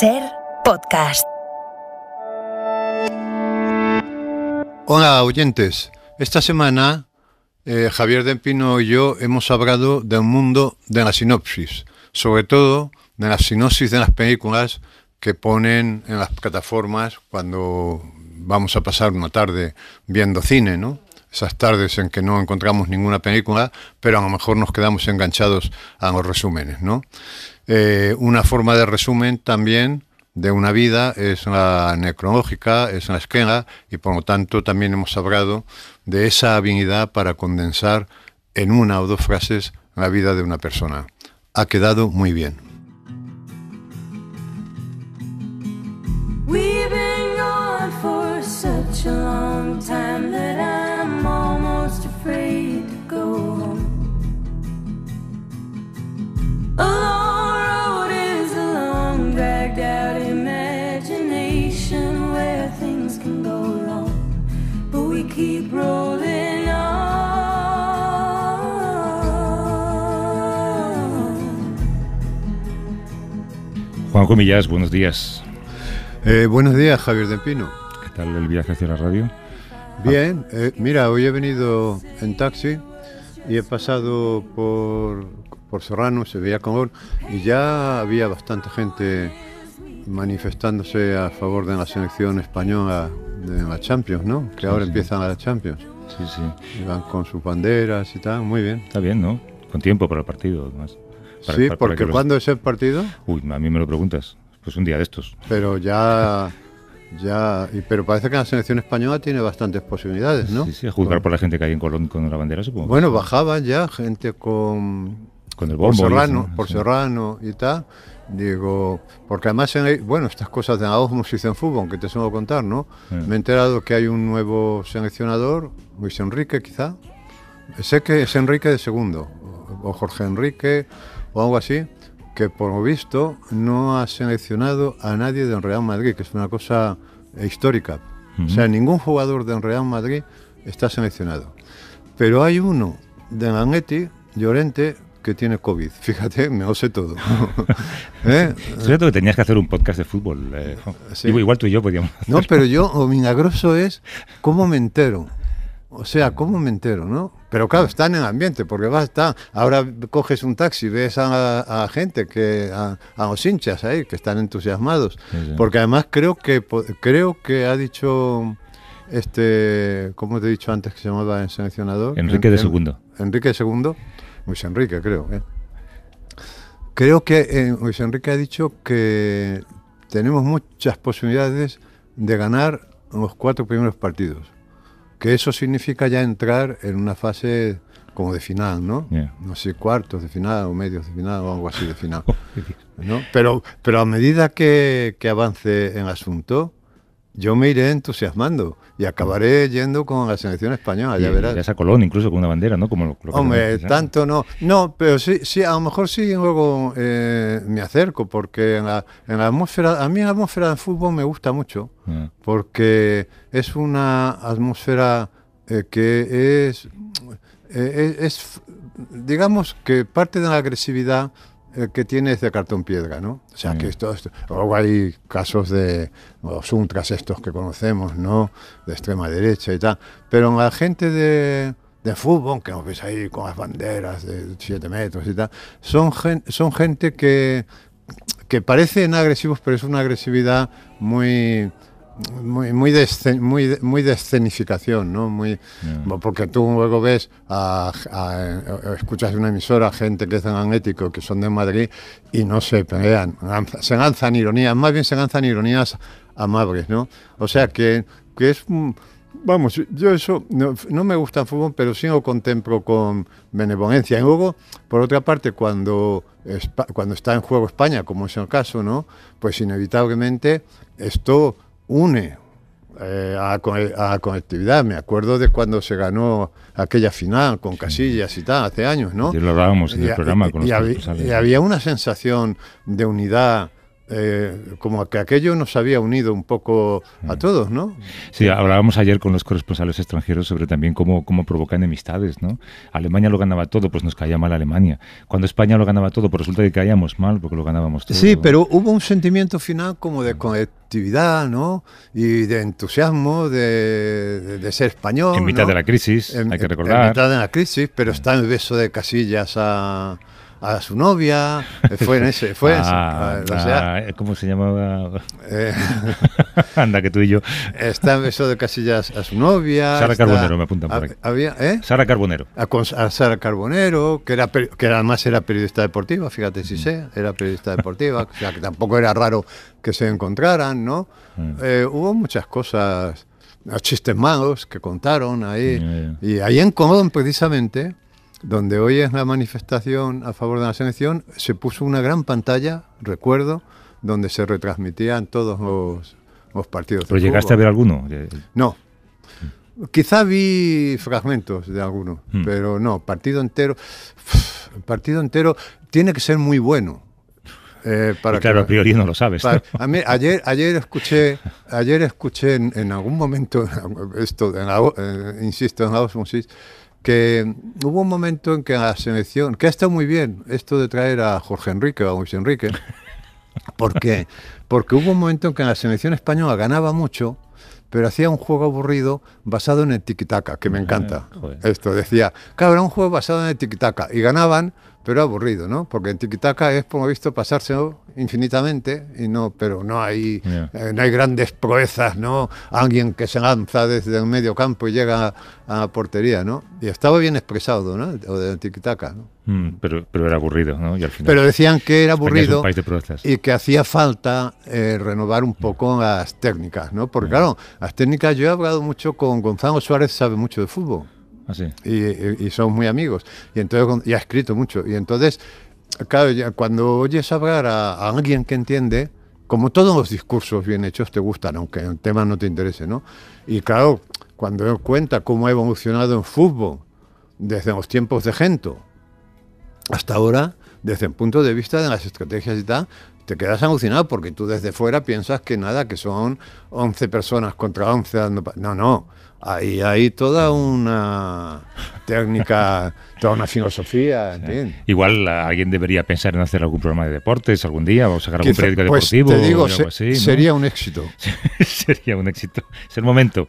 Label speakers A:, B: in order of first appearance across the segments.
A: Ser podcast.
B: Hola oyentes, esta semana eh, Javier Dempino y yo hemos hablado del mundo de la sinopsis, sobre todo de la sinopsis de las películas que ponen en las plataformas cuando vamos a pasar una tarde viendo cine, ¿no? Esas tardes en que no encontramos ninguna película, pero a lo mejor nos quedamos enganchados a los resúmenes, ¿no? Eh, una forma de resumen también de una vida es la necrológica, es la esquena, y por lo tanto también hemos hablado de esa habilidad para condensar en una o dos frases la vida de una persona. Ha quedado muy bien.
C: Juan Comillas, buenos días. Eh, buenos días, Javier Pino ¿Qué tal el viaje hacia la radio?
B: Bien, eh, mira, hoy he venido en taxi y he pasado por, por Serrano, Sevilla gol, y ya había bastante gente manifestándose a favor de la selección española de la Champions, ¿no? Que ahora empiezan a las Champions. Sí, sí. van con sus banderas y tal, muy bien. Está bien, ¿no? Con tiempo para el partido, además sí, porque cuando es el partido?
C: Uy, a mí me lo preguntas. Pues un día de estos.
B: Pero ya... Ya, pero parece que la selección española tiene bastantes posibilidades, ¿no? Sí, sí, a juzgar por la gente que hay en Colón con la bandera, supongo. Bueno, bajaban ya gente con. Con el bombo. Por Serrano, y tal. Digo, porque además, bueno, estas cosas de la se en fútbol, que te suelo contar, ¿no? Eh. Me he enterado que hay un nuevo seleccionador, Luis Enrique, quizá. Sé que es Enrique de segundo, o Jorge Enrique, o algo así, que por lo visto no ha seleccionado a nadie del Real Madrid, que es una cosa histórica. O sea, ningún jugador del Real Madrid está seleccionado. Pero hay uno de Angetti, Llorente, que tiene COVID. Fíjate, me lo sé todo. ¿Eh? Es cierto que tenías que hacer un podcast de fútbol. Eh, igual tú y yo podíamos. No, pero yo, lo milagroso es cómo me entero. O sea, ¿cómo me entero, no? Pero claro, están en el ambiente, porque vas, ahora coges un taxi, ves a, gente, que, a, los hinchas ahí, que están entusiasmados. Porque además creo que, creo que ha dicho, este, ¿cómo te he dicho antes que se llamaba el seleccionador? Enrique II Enrique II, Luis Enrique, creo. ¿eh? Creo que eh, Luis Enrique ha dicho que tenemos muchas posibilidades de ganar los cuatro primeros partidos que eso significa ya entrar en una fase como de final, ¿no? No sé, cuartos de final o medios de final o algo así de final. ¿no? pero, pero a medida que, que avance el asunto, yo me iré entusiasmando y acabaré yendo con la selección española, ya verás. Irás a
C: Colón incluso con una bandera, ¿no? Como Hombre,
B: tanto no. No, pero sí, sí, a lo mejor sí luego eh, me acerco, porque en la, atmósfera, a mí la atmósfera del fútbol me gusta mucho, ah. porque es una atmósfera eh, que eh, es, es, digamos que parte de la agresividad eh, que tiene este cartón piedra, ¿no? O sea, que esto, esto, luego hay casos de los ultras estos que conocemos, ¿no? De extrema derecha y tal. Pero la gente de, fútbol, que nos ves ahí con las banderas de 7 metros y tal, son, son gente que, que parecen agresivos, pero es una agresividad muy muy muy de, muy, muy de escenificación, ¿no? Muy, Porque tú luego ves, a, a, escuchas una emisora, gente que es de Magnético, que son de Madrid, y no se pelean, se lanzan ironías, más bien se lanzan ironías amables, ¿no? O sea que, que es... Vamos, yo eso no, me gusta el fútbol, pero sí lo contemplo con benevolencia. Y luego, por otra parte, cuando, cuando está en juego España, como es el caso, ¿no? Pues inevitablemente esto une eh, a, la conectividad. Me acuerdo de cuando se ganó aquella final con Casillas y tal, hace años, ¿no? Y lo en el programa con y había una sensación de unidad eh, como que aquello nos había unido un poco a mm. todos, ¿no?
C: Sí, hablábamos ayer con los corresponsales extranjeros sobre también cómo, cómo provoca enemistades, ¿no? Alemania lo ganaba todo, pues nos caía mal Alemania. Cuando España lo ganaba todo, pues resulta que caíamos mal porque lo ganábamos todo. Sí,
B: pero hubo un sentimiento final como de conectividad, ¿no? Y de entusiasmo, de, de, ser español. En mitad de la
C: crisis, hay que recordar. En mitad
B: de la crisis, pero mm. está el beso de casillas a a su novia, eh, fue en ese, fue ah, ah, eh, ¿Cómo se llamaba? Eh, Anda, que tú y yo. Está en beso de Casillas a su novia. Sara Carbonero, me apuntan por aquí. Sara Carbonero. A, Sara Carbonero, que, era, que además era periodista deportiva, fíjate si mm. sé, era periodista deportiva, o que tampoco era raro que se encontraran, ¿no? Mm. hubo muchas cosas, chistes malos que contaron ahí, y ahí en Comodón precisamente donde hoy es la manifestación a favor de la selección, se puso una gran pantalla, recuerdo, donde se retransmitían todos los, partidos. ¿Pero llegaste a ver alguno? Eh, eh. No. Quizá vi fragmentos de alguno, hmm. pero no, partido entero. partido entero tiene que ser muy bueno. Eh, para claro, a priori no lo sabes. ayer, escuché, ayer escuché en, algún momento esto, insisto, en la osmosis, que hubo un momento en que la selección, que ha estado muy bien esto de traer a Jorge Enrique o a Luis Enrique, porque, porque hubo un momento en que la selección española ganaba mucho, pero hacía un juego aburrido basado en el tiquitaca, que me encanta. Esto decía, claro, era un juego basado en el tiquitaca y ganaban pero aburrido, ¿no? Porque en tiquitaca es, como he visto, pasarse infinitamente, y no, pero no hay, eh, no hay grandes proezas, ¿no? Alguien que se lanza desde el medio campo y llega a, portería, ¿no? Y estaba bien expresado, ¿no? O de tiquitaca ¿no?
C: Mm, pero, pero era aburrido, ¿no? pero decían que era aburrido y
B: que hacía falta eh, renovar un poco las técnicas, ¿no? Porque claro, las técnicas, yo he hablado mucho con Gonzalo Suárez, sabe mucho de fútbol Ah, y, son muy amigos. Y entonces, ha escrito mucho. Y entonces, claro, cuando oyes hablar a, alguien que entiende, como todos los discursos bien hechos te gustan, aunque el tema no te interese, ¿no? Y claro, cuando él cuenta cómo ha evolucionado en fútbol desde los tiempos de Gento hasta ahora, desde el punto de vista de las estrategias y tal, te quedas alucinado porque tú desde fuera piensas que nada, que son 11 personas contra 11. No, no, Ahí hay toda una técnica, toda una filosofía.
C: Igual eh, alguien debería pensar en hacer algún programa de deportes algún día, o sacar algún crédito periódico pues, deportivo. Te digo, sería
B: un éxito. sería
C: un éxito. Es el momento.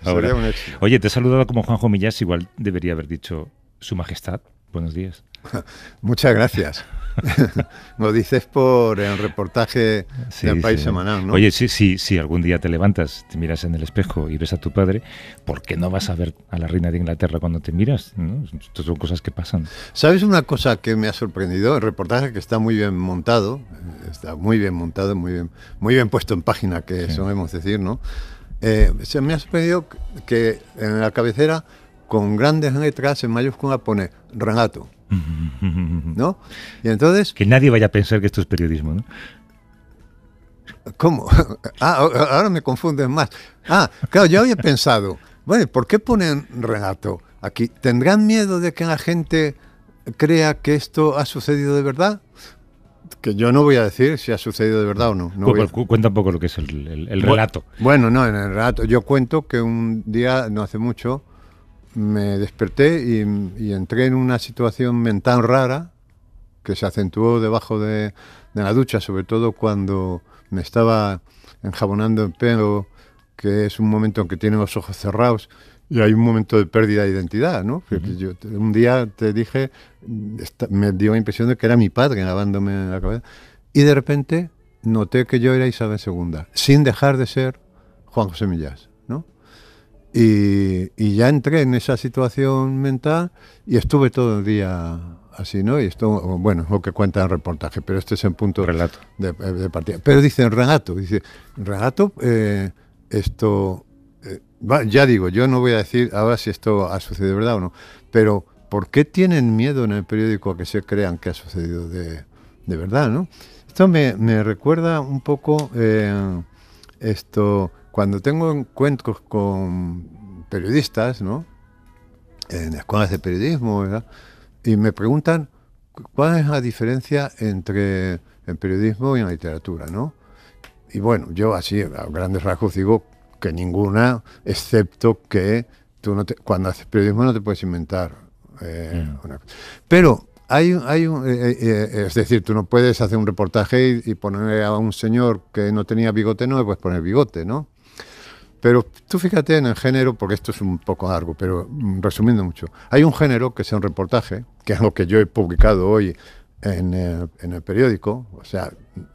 C: Oye, te he saludado como Juanjo Millás, igual debería haber dicho Su Majestad.
B: Buenos días. Muchas gracias. Lo dices por el reportaje del País Semanal, ¿no? Oye, sí,
C: sí, sí, algún día te levantas, te miras en el espejo y ves a tu padre, ¿por qué no vas a ver a la reina de Inglaterra cuando te miras? ¿no? Estas
B: son cosas que pasan. ¿Sabes una cosa que me ha sorprendido? El reportaje que está muy bien montado, eh, está muy bien montado, muy bien, muy bien puesto en página, que sí. solemos decir, ¿no? Eh, se me ha sorprendido que en la cabecera con grandes letras en mayúscula pone ...relato. ¿No? Y entonces. Que nadie vaya a pensar que esto es periodismo, ¿no? ¿Cómo? Ah, ahora me confunden más. Ah, claro, yo había pensado, bueno, ¿por qué ponen relato aquí? ¿Tendrán miedo de que la gente crea que esto ha sucedido de verdad? que yo no voy a decir si ha sucedido de verdad o no. Cuenta un poco lo que es el, relato. Bueno, bueno, no, en el relato. Yo cuento que un día, no hace mucho, me desperté y, entré en una situación mental rara que se acentuó debajo de, la ducha, sobre todo cuando me estaba enjabonando el pelo, que es un momento en que tiene los ojos cerrados y hay un momento de pérdida de identidad, ¿no? un día te dije, me dio la impresión de que era mi padre lavándome la cabeza y de repente noté que yo era Isabel II, sin dejar de ser Juan José Millás. Y, ya entré en esa situación mental y estuve todo el día así, ¿no? Y esto, bueno, lo que cuenta el reportaje, pero este es el punto relato. De, eh, partida. Pero dicen regato, dice, regato, eh, esto, eh, ya digo, yo no voy a decir ahora si esto ha sucedido de verdad o no, pero ¿por qué tienen miedo en el periódico a que se crean que ha sucedido de, verdad, ¿no? Esto me, recuerda un poco eh, esto cuando tengo encuentros con periodistas, En escuelas de periodismo, Y me preguntan cuál es la diferencia entre el periodismo y la literatura, ¿no? Y bueno, yo así, a grandes rasgos, digo que ninguna, excepto que tú no cuando haces periodismo no te puedes inventar. Eh, pero hay, hay eh, eh, es decir, tú no puedes hacer un reportaje y, y, poner a un señor que no tenía bigote, no le puedes poner bigote, ¿no? Pero tú fíjate en el género, porque esto es un poco largo, pero mm, resumiendo mucho, hay un género que es un reportaje, que es lo que yo he publicado hoy en el, eh, en el periódico, o sea,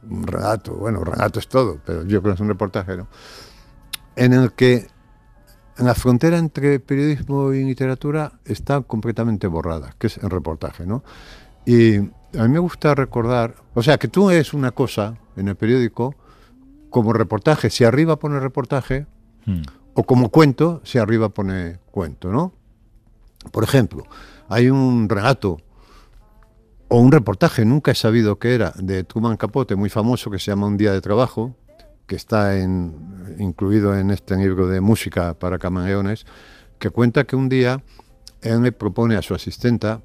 B: un relato, bueno, relato es todo, pero yo creo que es un reportaje, ¿no? En el que en la frontera entre periodismo y literatura está completamente borrada, que es el reportaje, ¿no? Y a mí me gusta recordar, o sea, que tú es una cosa en el periódico como reportaje, si arriba pone reportaje, o como cuento, si arriba pone cuento, ¿no? Por ejemplo, hay un relato o un reportaje, nunca he sabido qué era, de Truman Capote, muy famoso, que se llama Un día de trabajo, que está incluido en este libro de música para camaleones, que cuenta que un día él le propone a su asistenta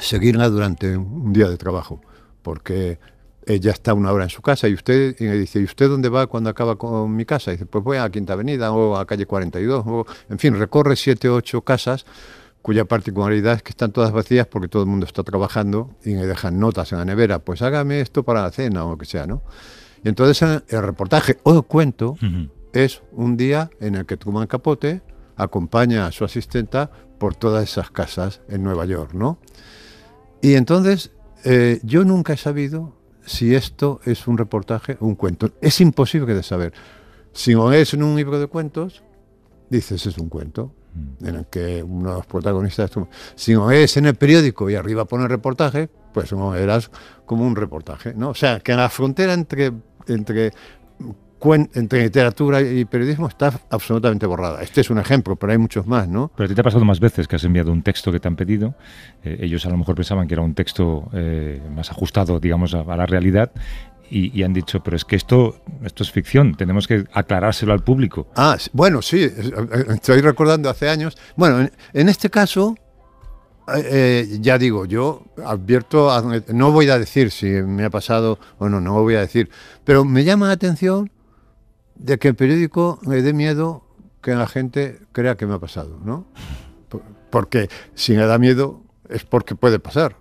B: seguirla durante un día de trabajo, porque ella eh, está una hora en su casa y usted y dice, ¿y usted dónde va cuando acaba con mi casa? Y dice, pues voy a Quinta Avenida o a calle 42, o, en fin, recorre siete, ocho casas cuya particularidad es que están todas vacías porque todo el mundo está trabajando y me dejan notas en la nevera, pues hágame esto para la cena o lo que sea, ¿no? Y entonces eh, el reportaje o el cuento es un día en el que Truman Capote acompaña a su asistenta por todas esas casas en Nueva York, ¿no? Y entonces eh, yo nunca he sabido si esto es un reportaje o un cuento. Es imposible de saber. Si no es en un libro de cuentos, dices es un cuento mm. en el que uno de los protagonistas... Si no es en el periódico y arriba pone reportaje, pues no eras como un reportaje. ¿no? O sea, que en la frontera entre, entre entre literatura y periodismo está absolutamente borrada. Este es un ejemplo, pero hay muchos más, ¿no?
C: Pero a ti te ha pasado más veces que has enviado un texto que te han pedido. Eh, ellos a lo mejor pensaban que era un texto eh, más ajustado, digamos, a, la realidad. Y, han dicho, pero es que esto, esto es ficción, tenemos que aclarárselo al público.
B: Ah, bueno, sí, eh, estoy recordando hace años. Bueno, en, este caso, ya digo, yo advierto, no voy a decir si me ha pasado o no, no voy a decir, pero me llama la atención de que el periódico me dé miedo que la gente crea que me ha pasado, ¿no? Porque si me da miedo es porque puede pasar.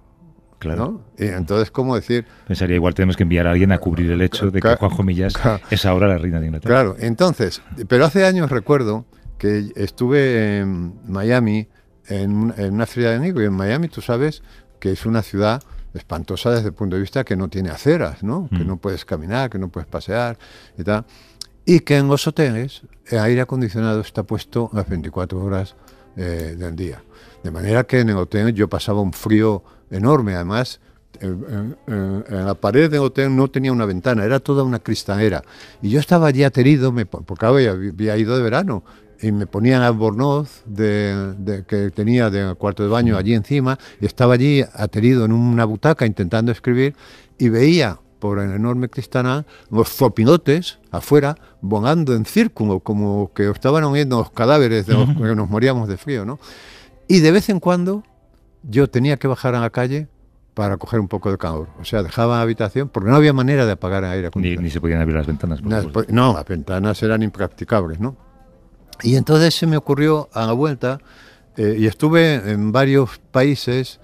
B: Claro. Y entonces, ¿cómo decir? Pensaría igual tenemos que enviar a
C: alguien a cubrir el hecho de que Juanjo Millás es ahora la reina de Inglaterra.
B: Claro, entonces, pero hace años recuerdo que estuve en Miami, en, una ciudad de negro y en Miami tú sabes que es una ciudad espantosa desde el punto de vista que no tiene aceras, ¿no? Que mm. no puedes caminar, que no puedes pasear y tal y que en los hoteles el aire acondicionado está puesto las 24 horas eh, del día. De manera que en el hotel yo pasaba un frío enorme, además en, la pared del hotel no tenía una ventana, era toda una cristalera. Y yo estaba allí aterido, me, porque había, ido de verano, y me ponían albornoz de, que tenía del cuarto de baño allí encima, y estaba allí aterido en una butaca intentando escribir, y veía por el enorme cristal, los zopinotes afuera, volando en círculo, como que estaban huyendo los cadáveres de los que nos moríamos de frío, ¿no? Y de vez en cuando yo tenía que bajar a la calle para coger un poco de calor. O sea, dejaba la habitación porque no había manera de apagar el aire Ni, se podían abrir las ventanas. No, las ventanas eran impracticables, ¿no? Y entonces se me ocurrió a la vuelta, eh, y estuve en varios países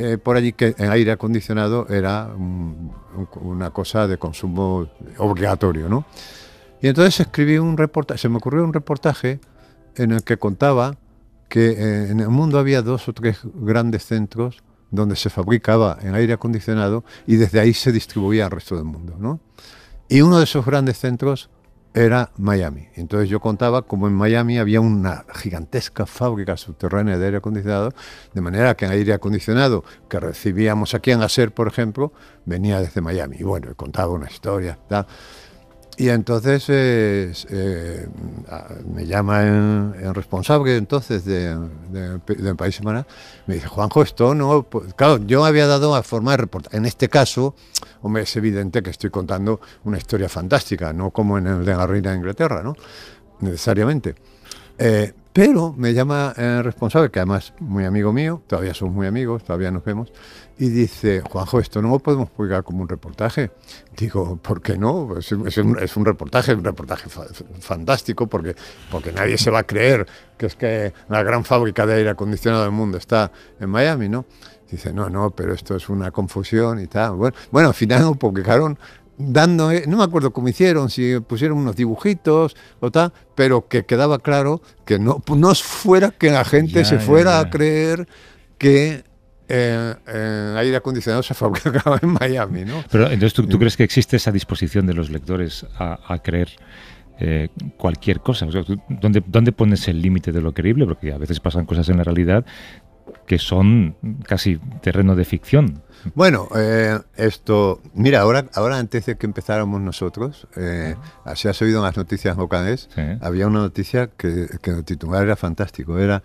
B: eh, por allí que el aire acondicionado era una cosa de consumo obligatorio, ¿no? Y entonces escribí un reportaje, se me ocurrió un reportaje en el que contaba que eh, en el mundo había dos o tres grandes centros donde se fabricaba en aire acondicionado y desde ahí se distribuía al resto del mundo, ¿no? Y uno de esos grandes centros era Miami. Entonces yo contaba como en Miami había una gigantesca fábrica subterránea de aire acondicionado, de manera que el aire acondicionado que recibíamos aquí en Acer, por ejemplo, venía desde Miami. Y bueno, contaba una historia, y entonces eh, me llama el responsable entonces de, País Semana, me dice, Juanjo, esto no... Pues, claro, yo había dado a formar reportaje. En este caso, hombre, es evidente que estoy contando una historia fantástica, no como en el de la Reina de Inglaterra, ¿no? Necesariamente. Eh, pero me llama el responsable, que además muy amigo mío, todavía somos muy amigos, todavía nos vemos, y dice, Juanjo, esto no lo podemos publicar como un reportaje. Digo, ¿por qué no? Es, un, es un, reportaje, un reportaje fantástico porque, porque nadie se va a creer que es que la gran fábrica de aire acondicionado del mundo está en Miami, ¿no? Dice, no, no, pero esto es una confusión y tal. Bueno, bueno al final lo publicaron dando, eh, no me acuerdo cómo hicieron, si pusieron unos dibujitos o tal, pero que quedaba claro que no, no fuera que la gente se fuera a creer que en aire acondicionado se fabricaba en Miami, ¿no? Pero
C: entonces, ¿tú, crees que existe esa disposición de los lectores a, creer eh, cualquier cosa? ¿dónde, pones el límite de lo creíble? Porque a veces pasan cosas en la realidad que son casi terreno de ficción.
B: Bueno, eh, esto, mira, ahora, ahora antes de que empezáramos nosotros, eh, así has oído en las noticias locales, había una noticia que, que el titular era fantástico, era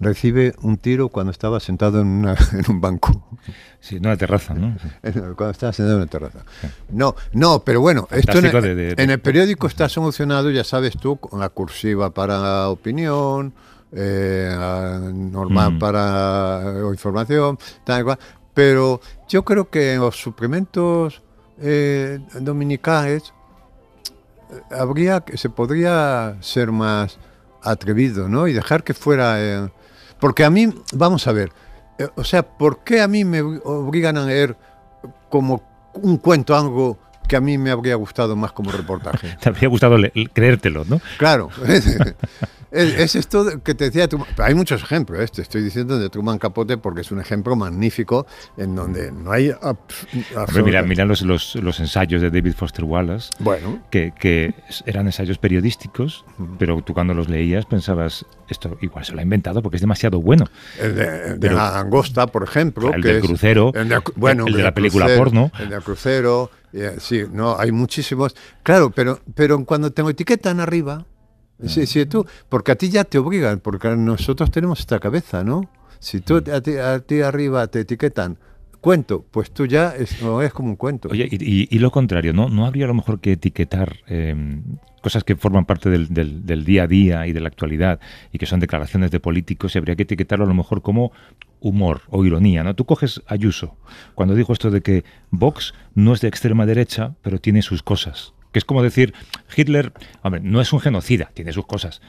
B: recibe un tiro cuando estaba sentado en, un banco. Sí, en una terraza, ¿no? Cuando estaba sentado en una terraza. No, no, pero bueno, esto en, el periódico está solucionado, ya sabes tú, con la cursiva para opinión, eh, normal mm. para eh, información, tal cual. Pero yo creo que en los suplementos eh, dominicales eh, habría, se podría ser más atrevido, ¿no? Y dejar que fuera porque a mí, vamos a ver, eh, o sea, ¿por qué a mí me obligan a leer como un cuento algo que a mí me habría gustado más como reportaje.
C: te habría gustado creértelo, ¿no? Claro.
B: Es, esto que te decía Hay muchos ejemplos, ¿eh? te estoy diciendo de Truman Capote porque es un ejemplo magnífico en donde no hay... Pero mira, mira
C: los, los, ensayos de David Foster Wallace, bueno. que, eran ensayos periodísticos, pero tú cuando los leías pensabas, esto igual se lo ha inventado porque es demasiado bueno. El de, la angosta, por ejemplo. El del crucero. El de, bueno, el de la película porno.
B: El del crucero eh, sí, no, hay muchísimos. Claro, pero, pero cuando tengo etiquetan arriba, mm. sí si, tú, porque a ti ya te obligan, porque nosotros tenemos esta cabeza, ¿no? Si tú a ti, arriba te etiquetan, cuento, pues tú ya es, es como un cuento.
C: Oye, y, y, lo contrario, ¿no? ¿No habría a lo mejor que etiquetar eh, cosas que forman parte del, del, del, día a día y de la actualidad y que son declaraciones de políticos y habría que etiquetarlo a lo mejor como humor o ironía. ¿no? Tú coges Ayuso cuando dijo esto de que Vox no es de extrema derecha, pero tiene sus cosas. Que es como decir, Hitler, hombre, no es un genocida, tiene sus cosas.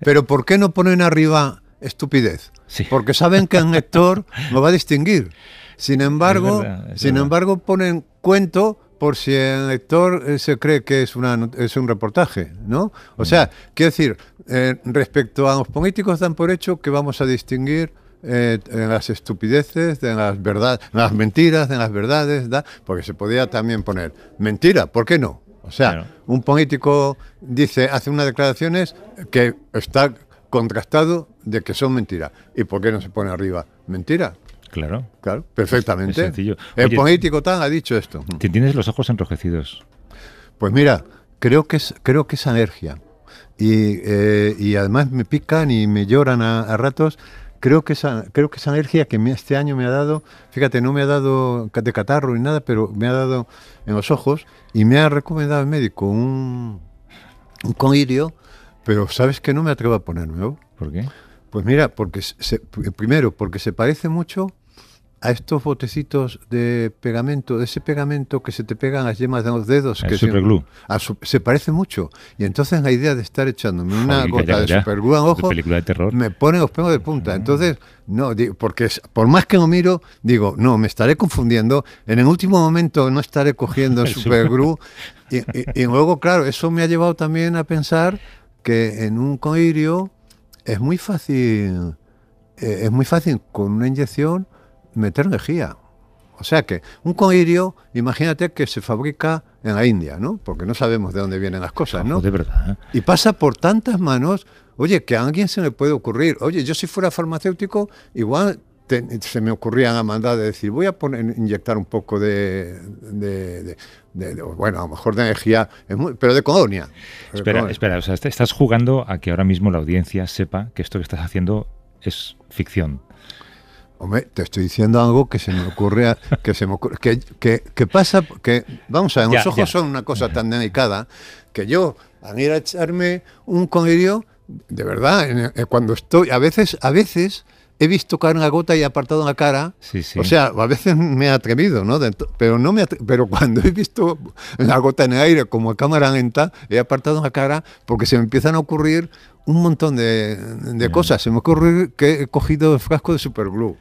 B: Pero ¿por qué no ponen arriba estupidez? Porque saben que en Héctor no va a distinguir. Sin embargo, sin embargo ponen cuento por si el lector eh, se cree que es, una, es un reportaje, ¿no? O sea, mm. quiero decir, eh, respecto a los políticos dan por hecho que vamos a distinguir eh, en las estupideces, en las, verdad, las mentiras, en las verdades, porque se podía también poner mentira, ¿por qué no? O sea, un político dice, hace unas declaraciones que está contrastado de que son mentiras. ¿Y por qué no se pone arriba? Mentira. Claro. Claro, perfectamente. El político tan ha dicho esto. que tienes los ojos enrojecidos? Pues mira, creo que es, creo que es alergia. Y, eh, además me pican y me lloran a ratos creo que esa, creo que esa energía que este año me ha dado, fíjate, no me ha dado de catarro ni nada, pero me ha dado en los ojos y me ha recomendado el médico un, un pero sabes que no me atrevo a ponerme. nuevo, ¿Por qué? Pues mira, porque primero, porque se parece mucho a estos botecitos de pegamento, de ese pegamento que se te pegan las yemas de los dedos. que superglue. Se, parece mucho. Y entonces la idea de estar echándome una gota de superglue en ojo me pone los pelos de punta. Entonces, no, porque por más que lo miro, digo, no, me estaré confundiendo. En el último momento no estaré cogiendo superglue. y, luego, claro, eso me ha llevado también a pensar que en un coirio es muy fácil, eh, es muy fácil con una inyección meter energía. O sea que un coirio, imagínate que se fabrica en la India, ¿no? Porque no sabemos de dónde vienen las cosas, ¿no? De verdad. ¿eh? Y pasa por tantas manos, oye, que a alguien se le puede ocurrir, oye, yo si fuera farmacéutico, igual se me ocurría la maldad de decir, voy a poner, inyectar un poco de, bueno, a lo mejor de energía, pero de colonia. Espera,
C: espera, o sea, estás jugando a que ahora mismo la audiencia sepa que esto que estás haciendo es ficción. Hombre, te estoy
B: diciendo algo que se me ocurre, que se me que, pasa, que vamos a ver, los ojos son una cosa tan delicada que yo al ir a echarme un conirio, de verdad, eh, cuando estoy, a veces, a veces he visto caer una gota y he apartado la cara. O sea, a veces me he atrevido, ¿no? Pero, no me pero cuando he visto la gota en el aire como a cámara lenta, he apartado la cara porque se me empiezan a ocurrir un montón de, de cosas. Se me ocurre que he cogido el frasco de superglue.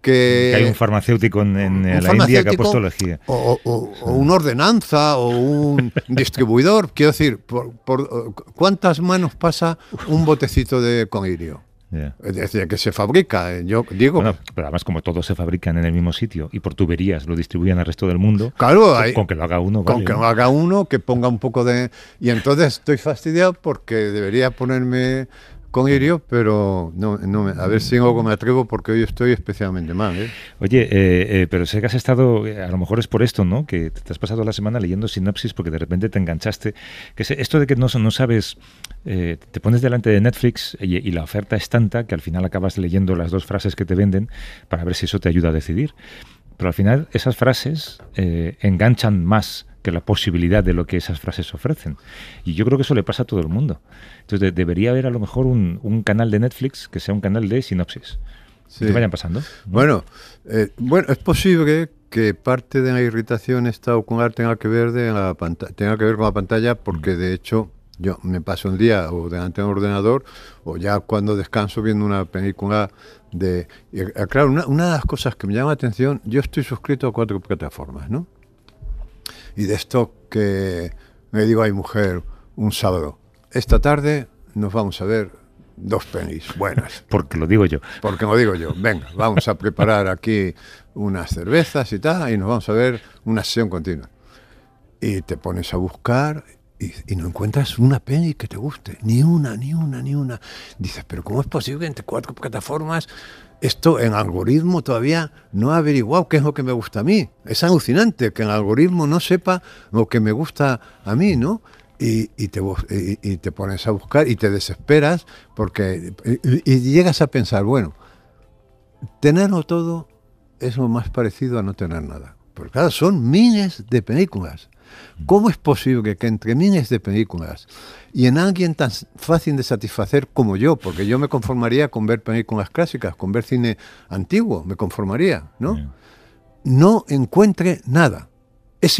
B: Que, hay un
C: farmacéutico en, la India que ha puesto
B: O, o, una ordenanza o un distribuidor. Quiero decir, por, ¿cuántas manos pasa un botecito de conirio? Es decir, que se fabrica, eh, yo digo. pero además, como
C: todos se fabrican en el mismo sitio y por tuberías lo distribuyen al resto del mundo, claro, con que lo haga uno. Con que lo
B: haga uno, que ponga un poco de. Y entonces estoy fastidiado porque debería ponerme con Irio, pero no, a ver si en algo me atrevo porque hoy estoy especialmente mal. ¿eh?
C: Oye, eh, eh, pero sé que has estado, a lo mejor es por esto, ¿no? Que te has pasado la semana leyendo sinopsis porque de repente te enganchaste. Que esto de que no, no sabes, te pones delante de Netflix y, y, la oferta es tanta que al final acabas leyendo las dos frases que te venden para ver si eso te ayuda a decidir. Pero al final esas frases enganchan más la posibilidad de lo que esas frases ofrecen. Y yo creo que eso le pasa a todo el mundo. Entonces debería haber a lo mejor un, canal de Netflix que sea un canal de sinopsis. Sí. Que vayan pasando. Bueno,
B: eh, bueno, es posible que parte de la irritación esta ocular tenga que ver de la tenga que ver con la pantalla, porque mm. de hecho yo me paso un día o delante de un ordenador o ya cuando descanso viendo una película de... Y, eh, claro, una, una, de las cosas que me llama la atención, yo estoy suscrito a cuatro plataformas, ¿no? y de esto que me digo hay mujer un sábado. Esta tarde nos vamos a ver dos pelis buenas. Porque lo digo yo. Porque lo digo yo. Venga, vamos a preparar aquí unas cervezas y tal, y nos vamos a ver una sesión continua. Y te pones a buscar y, no encuentras una peli que te guste. Ni una, ni una, ni una. Dices, pero ¿cómo es posible que entre cuatro plataformas esto en algoritmo todavía no ha averiguado qué es lo que me gusta a mí. Es alucinante que el algoritmo no sepa lo que me gusta a mí, ¿no? Y, te, te pones a buscar y te desesperas porque y, llegas a pensar, bueno, tenerlo todo es lo más parecido a no tener nada. Porque claro, son miles de películas. ¿Cómo es posible que entre miles de películas y en alguien tan fácil de satisfacer como yo, porque yo me conformaría con ver películas clásicas, con ver cine antiguo, me conformaría, ¿no? No encuentre nada. Es,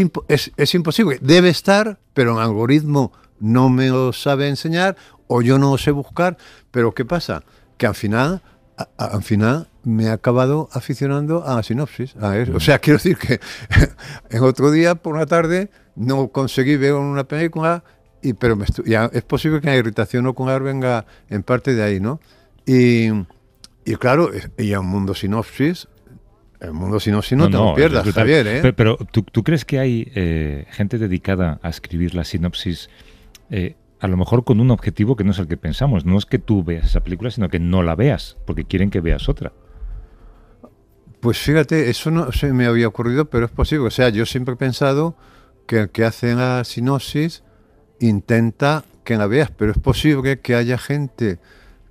B: es imposible. Debe estar, pero el algoritmo no me lo sabe enseñar o yo no lo sé buscar. Pero ¿qué pasa? Que al final al final me he acabado aficionando a sinopsis. A eso. O sea, quiero decir que en otro día por la tarde no conseguí ver una película, y, pero me es posible que la irritación o ocular venga en parte de ahí, ¿no? Y, y claro, y a un mundo sinopsis, el mundo sinopsis no, te pierdas, Javier. ¿eh?
C: Pero, ¿tú, ¿tú, crees que hay eh, gente dedicada a escribir la sinopsis? Eh, a lo mejor con un objetivo que no es el que pensamos. No es que tú veas esa película, sino que no la veas, porque quieren que veas otra.
B: Pues fíjate, eso no se me había ocurrido, pero es posible. O sea, yo siempre he pensado que el que hace la sinopsis intenta que la veas, pero es posible que haya gente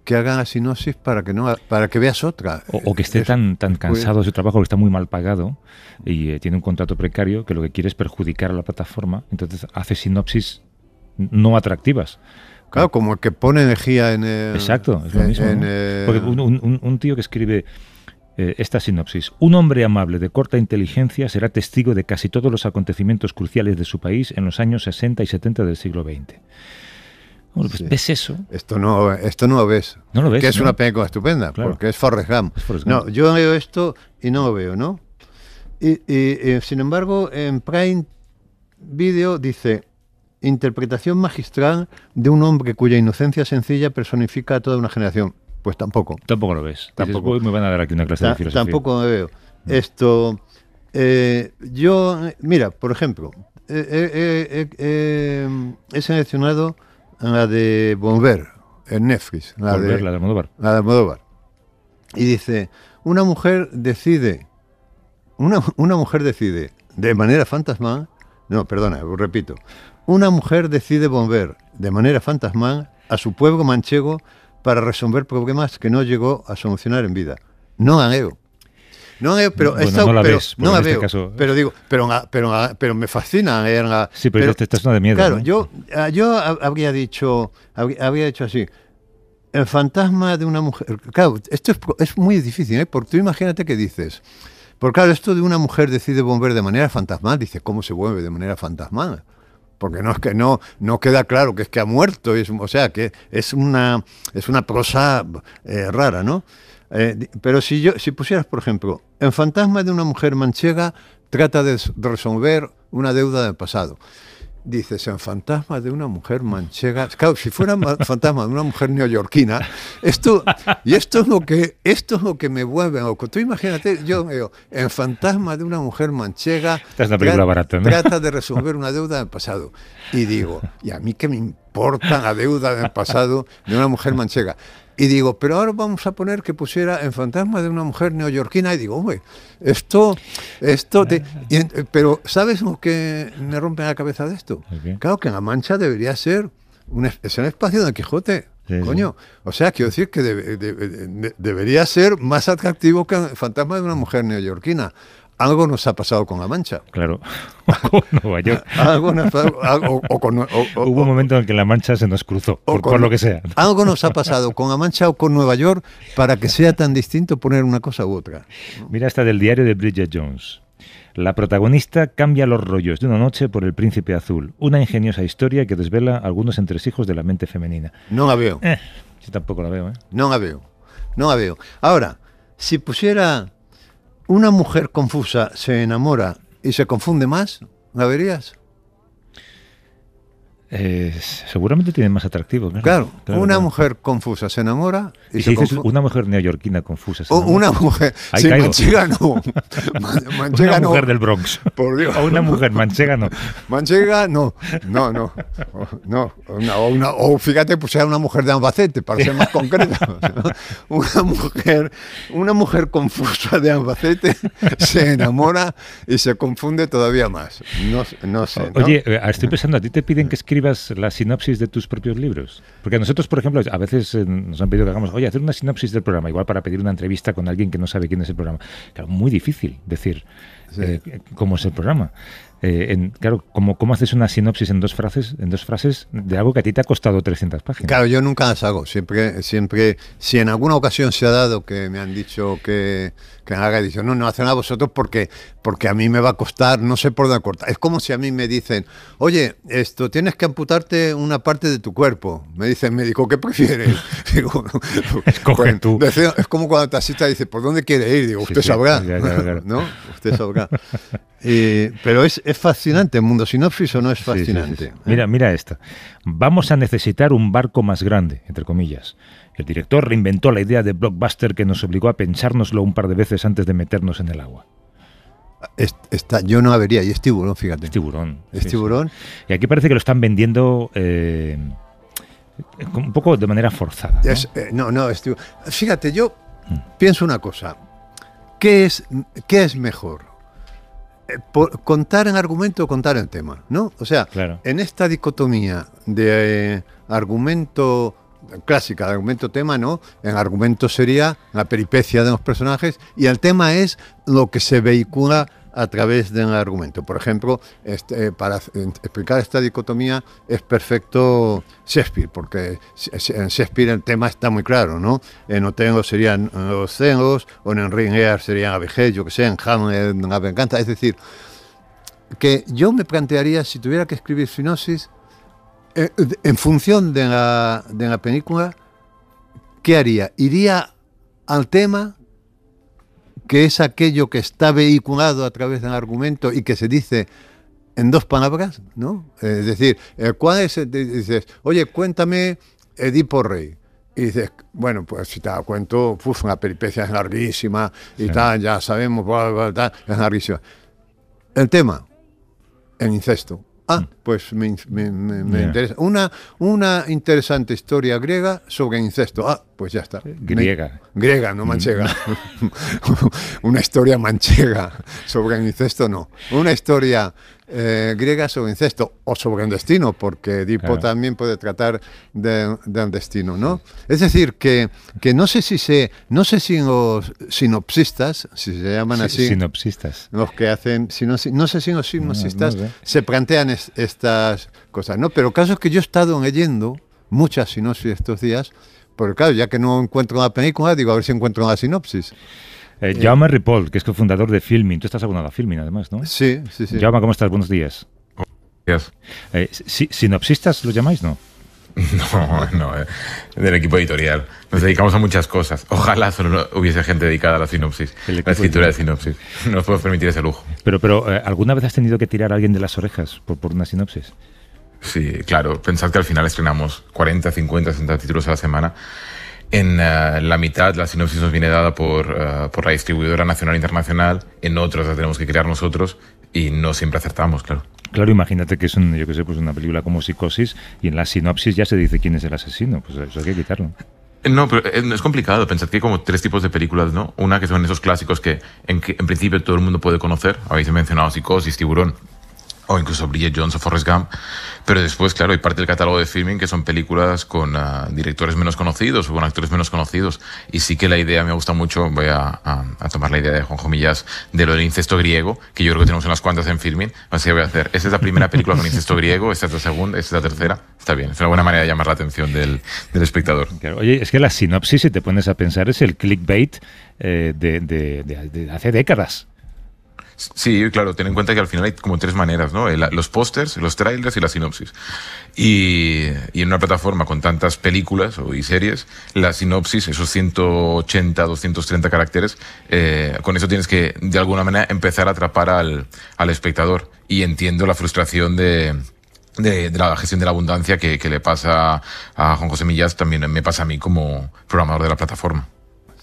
B: que haga la sinopsis para que no para que veas otra. O, que esté tan tan cansado de
C: su trabajo que está muy mal pagado y eh, tiene un contrato precario que lo que quiere es perjudicar a la plataforma, entonces hace sinopsis no atractivas. Claro, como el que pone energía en Exacto, es lo mismo. Porque un, tío que escribe eh, esta sinopsis, un hombre amable de corta inteligencia será testigo de casi todos los acontecimientos cruciales de su país en los años 60 y 70 del siglo XX. Pues, ves eso.
B: Esto no, esto no lo ves. No lo ves. Que es una película estupenda, porque es Forrest, Gump. No, yo veo esto y no lo veo, ¿no? Y, y eh, sin embargo, en Prime Video dice interpretación magistral de un hombre cuya inocencia sencilla personifica a toda una generación. Pues tampoco. Tampoco lo ves. Tampoco me van a
C: dar aquí una clase de filosofía. Tampoco
B: me veo. Mm. Esto, eh, yo, mira, por ejemplo, he seleccionado la de Bomber en Netflix. La de, la de Almodóvar. La de Y dice, una mujer decide, una, mujer decide de manera fantasma... no, perdona, repito, una mujer decide volver de manera fantasmal a su pueblo manchego para resolver problemas que no llegó a solucionar en vida. No a No pero no la pero este digo, pero, pero, me fascina eh, Sí, pero, esta es una de miedo. Claro, yo, ah, yo habría dicho, habría dicho así. El fantasma de una mujer. Claro, esto es, muy difícil, ¿eh? porque tú imagínate que dices. Porque claro, esto de una mujer decide volver de manera fantasmal, dice, ¿cómo se vuelve de manera fantasmal? porque no es que no, no queda claro que es que ha muerto, es, o sea, que es una, es una prosa eh, rara, ¿no? Eh, pero si, yo, si pusieras, por ejemplo, en Fantasma de una mujer manchega trata de resolver una deuda del pasado dices, en fantasma de una mujer manchega. Claro, si fuera fantasma de una mujer neoyorquina, esto, y esto es lo que, esto es lo que me vuelve loco. Tú imagínate, yo digo, en fantasma de una mujer manchega. Trata de resolver una deuda del pasado. Y digo, ¿y a mí qué me importa la deuda del pasado de una mujer manchega? Y digo, pero ahora vamos a poner que pusiera en fantasma de una mujer neoyorquina. Y digo, güey esto, esto, pero ¿sabes lo que me rompe la cabeza de esto? Claro que en La Mancha debería ser un, es el espacio de Quijote. Coño, o sea, quiero decir que debería ser más atractivo que el fantasma de una mujer neoyorquina algo nos ha pasado con La Mancha. Claro, o con Nueva York. Hubo un momento en que La Mancha se nos cruzó, por, con, lo que sea. Algo nos ha pasado con La Mancha o con Nueva York para que sea tan distinto poner una cosa u otra. Mira
C: hasta del diario de Bridget Jones. La protagonista cambia los rollos de una noche por el príncipe azul, una ingeniosa historia que desvela algunos entresijos de la mente femenina.
B: No la veo. Eh, yo tampoco la veo. ¿eh? No la veo. No la veo. Ahora, si pusiera una mujer confusa se enamora y se confunde más, ¿la verías?
C: seguramente tiene más atractivo. Claro, una mujer
B: confusa se enamora. Y, se dices una
C: mujer neoyorquina confusa. Se enamora? una mujer. manchega
B: no. una mujer del Bronx. Por Dios. O una mujer manchega no. manchega no. No, no. no. o fíjate, pues sea una mujer de Albacete, para ser más concreto. una, mujer, una mujer confusa de Albacete se enamora y se confunde todavía más. No, no sé. Oye,
C: eh, estoy pensando, a ti te piden que escribas escribas la sinopsis de tus propios libros? Porque nosotros, por ejemplo, a veces eh, nos han pedido que hagamos, oye, hacer una sinopsis del programa, igual para pedir una entrevista con alguien que no sabe quién es el programa. Claro, muy difícil decir eh, cómo es el programa. Eh, claro, como ¿cómo, haces una sinopsis en dos frases en dos frases de algo que a ti te ha costado 300 páginas?
B: Claro, yo nunca las hago. Siempre, siempre si en alguna ocasión se ha dado que me han dicho que, que haga, dicho, no, no hacen a vosotros porque, porque a mí me va a costar, no sé por dónde cortar. Es como si a mí me dicen, oye, esto tienes que amputarte una parte de tu cuerpo. Me dicen, médico, ¿qué prefieres? Escoge pues, tú. es como cuando el y dice, ¿por dónde quiere ir? Digo, usted sabrá. ¿No? Usted sabrá. Eh, pero es, es fascinante el mundo sinopsis o
C: no es fascinante. mira, mira esta. Vamos a necesitar un barco más grande, entre comillas. El director reinventó la idea de blockbuster que nos obligó a pensárnoslo un par de veces antes de meternos en el agua. Está, yo no avería, y es tiburón, fíjate. Es tiburón. Es tiburón. Y aquí parece que lo están vendiendo. Eh, un poco de manera forzada.
B: No, eh, no, Fíjate, yo mm. pienso una cosa. ¿Qué es, ¿Qué es mejor? Eh, contar en argumento o contar en tema, ¿no? O sea, en esta dicotomía de eh, argumento clásica, argumento tema, ¿no? En argumento sería la peripecia de los personajes y el tema es lo que se vehicula a través del argumento. Por ejemplo, este, eh, para explicar esta dicotomía es perfecto Shakespeare, porque en Shakespeare el tema está muy claro, ¿no? En tengo serían los cengos... o en Enrique serían abejas, yo que sé, en Hamlet, en la venganza. Es decir, que yo me plantearía, si tuviera que escribir Finosis, eh, en función de la, de la película, ¿qué haría? ¿Iría al tema? que es aquello que está vehiculado a través del argumento y que se dice en dos palabras, ¿no? Es decir, eh, ¿cuál es? Dices, oye, cuéntame Edipo Rey. Y dices, bueno, pues si te cuento, pues una peripecia es larguísima y tal, ya sabemos, es larguísima. El tema, el incesto. Ah, mm. pues me, me, interesa. Una, una interesante historia griega sobre incesto. Ah, pues ya está. Eh, griega. griega, no mm. manchega. una historia manchega sobre incesto, no. Una historia eh, griega sobre incesto o sobre el destino, porque Edipo también puede tratar de de destino, ¿no? Es decir, que, que no sé si se, no sé si los sinopsistas, si se llaman así, los que hacen, si no sé si los sinopsistas se plantean estas cosas, ¿no? Pero casos que yo he estado leyendo muchas sinopsis estos días, porque claro, ya que no encuentro la película, digo, a ver si encuentro la sinopsis. Eh, Jaume Ripoll, que es
C: cofundador de Filmin. Tú estás abonado a Filmin, además, ¿no? Sí, sí, sí. Jaume, ¿cómo estás? Buenos días. Buenos eh, Si, ¿Sinopsistas lo llamáis, no? No,
D: no, eh, del equipo editorial. Nos dedicamos a muchas cosas. Ojalá solo hubiese gente dedicada a la sinopsis, la escritura de sinopsis. No nos podemos permitir ese lujo.
C: Pero, pero ¿alguna vez has tenido que tirar a alguien de las orejas por, por una sinopsis?
D: Sí, claro. Pensad que al final estrenamos 40, 50, 60 títulos a la semana en eh, la mitad la sinopsis nos viene dada por, eh, por la distribuidora nacional e internacional, en otras la tenemos que crear nosotros y no siempre acertamos, claro.
C: Claro, imagínate que es un, yo que sé, pues una película como Psicosis y en la sinopsis ya se dice quién es el asesino, pues eso hay que quitarlo.
D: No, pero eh, es complicado. Pensad que hay como tres tipos de películas, ¿no? Una que son esos clásicos que en principio todo el mundo puede conocer. Habéis mencionado Psicosis, Tiburón, o incluso Bridget Jones o Forrest Gump. Pero después, claro, hay parte del catálogo de filming que son películas con ah, directores menos conocidos o con actores menos conocidos. Y sí que la idea me gusta mucho, voy a, tomar la idea de Juanjo Millas, de lo del incesto griego, que yo creo que tenemos unas cuantas en filming. Así que voy a hacer. Esta es la primera película con incesto griego, esta es la segunda, esta es la tercera. Está bien, es una buena manera de llamar la atención del, espectador.
C: oye, es que la sinopsis, si te pones a pensar, es el clickbait eh, de hace décadas.
D: Sí, claro, ten en cuenta que al final hay como tres maneras, ¿no? los pósters, los trailers y la sinopsis. Y, en una plataforma con tantas películas y series, la sinopsis, esos 180, 230 caracteres, eh, con eso tienes que, de alguna manera, empezar a atrapar al, espectador. Y entiendo la frustración de, la gestión de la abundancia que, que le pasa a Juan José Millás, también me pasa a mí como programador de la plataforma.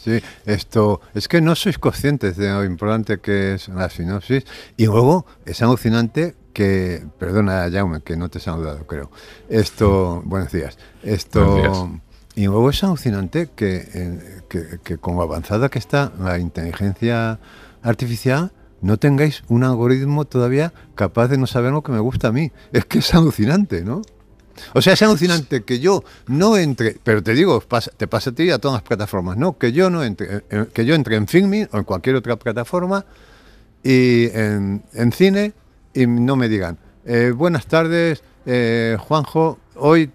B: Sí, esto es que no sois conscientes de lo importante que es la sinopsis y luego es alucinante que, perdona Jaume, que no te he saludado, creo. Esto, buenos días. Esto, y luego es alucinante que, eh, que, con avanzada que está la inteligencia artificial, no tengáis un algoritmo todavía capaz de no saber lo que me gusta a mí. Es que es alucinante, ¿no? O sea, es alucinante que yo no entre, pero te digo, te pasa a ti y a todas las plataformas, ¿no? Que yo no entre, eh, eh, que yo entre en filming o en cualquier otra plataforma y en, cine y no me digan, eh, buenas tardes, Juanjo, hoy